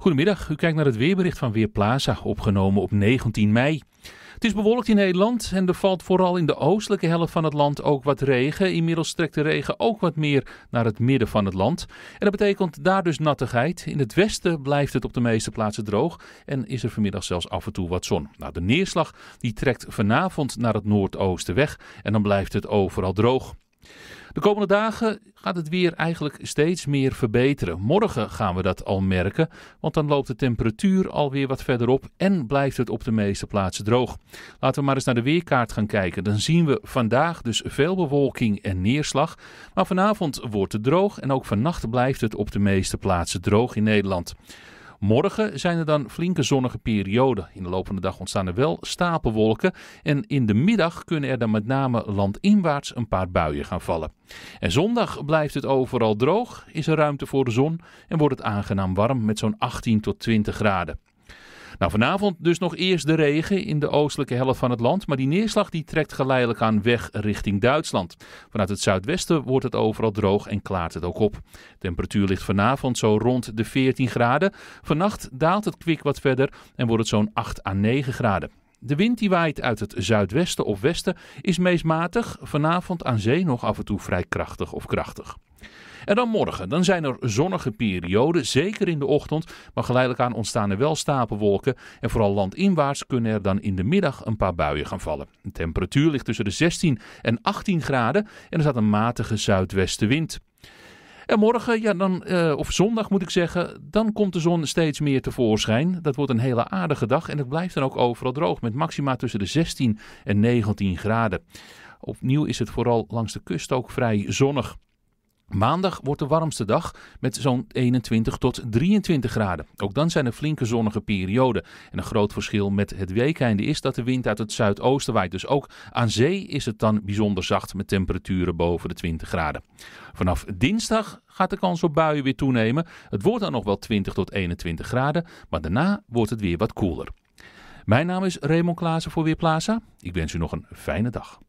Goedemiddag, u kijkt naar het weerbericht van Weerplaza, opgenomen op 19 mei. Het is bewolkt in Nederland en er valt vooral in de oostelijke helft van het land ook wat regen. Inmiddels trekt de regen ook wat meer naar het midden van het land. En dat betekent daar dus nattigheid. In het westen blijft het op de meeste plaatsen droog en is er vanmiddag zelfs af en toe wat zon. Nou, de neerslag die trekt vanavond naar het noordoosten weg en dan blijft het overal droog. De komende dagen gaat het weer eigenlijk steeds meer verbeteren. Morgen gaan we dat al merken, want dan loopt de temperatuur alweer wat verder op en blijft het op de meeste plaatsen droog. Laten we maar eens naar de weerkaart gaan kijken. Dan zien we vandaag dus veel bewolking en neerslag, maar vanavond wordt het droog en ook vannacht blijft het op de meeste plaatsen droog in Nederland. Morgen zijn er dan flinke zonnige perioden. In de loop van de dag ontstaan er wel stapelwolken. En in de middag kunnen er dan met name landinwaarts een paar buien gaan vallen. En zondag blijft het overal droog, is er ruimte voor de zon en wordt het aangenaam warm met zo'n 18 tot 20 graden. Nou, vanavond dus nog eerst de regen in de oostelijke helft van het land. Maar die neerslag die trekt geleidelijk aan weg richting Duitsland. Vanuit het zuidwesten wordt het overal droog en klaart het ook op. De temperatuur ligt vanavond zo rond de 14 graden. Vannacht daalt het kwik wat verder en wordt het zo'n 8 à 9 graden. De wind die waait uit het zuidwesten of westen is meest matig. Vanavond aan zee nog af en toe vrij krachtig of krachtig. En dan morgen. Dan zijn er zonnige perioden, zeker in de ochtend. Maar geleidelijk aan ontstaan er wel stapelwolken. En vooral landinwaarts kunnen er dan in de middag een paar buien gaan vallen. De temperatuur ligt tussen de 16 en 18 graden. En er staat een matige zuidwestenwind. En morgen, ja, dan, eh, of zondag moet ik zeggen, dan komt de zon steeds meer tevoorschijn. Dat wordt een hele aardige dag en het blijft dan ook overal droog met maxima tussen de 16 en 19 graden. Opnieuw is het vooral langs de kust ook vrij zonnig. Maandag wordt de warmste dag met zo'n 21 tot 23 graden. Ook dan zijn er flinke zonnige perioden. En een groot verschil met het weekende is dat de wind uit het zuidoosten waait. Dus ook aan zee is het dan bijzonder zacht met temperaturen boven de 20 graden. Vanaf dinsdag gaat de kans op buien weer toenemen. Het wordt dan nog wel 20 tot 21 graden, maar daarna wordt het weer wat koeler. Mijn naam is Raymond Klaassen voor Weerplaza. Ik wens u nog een fijne dag.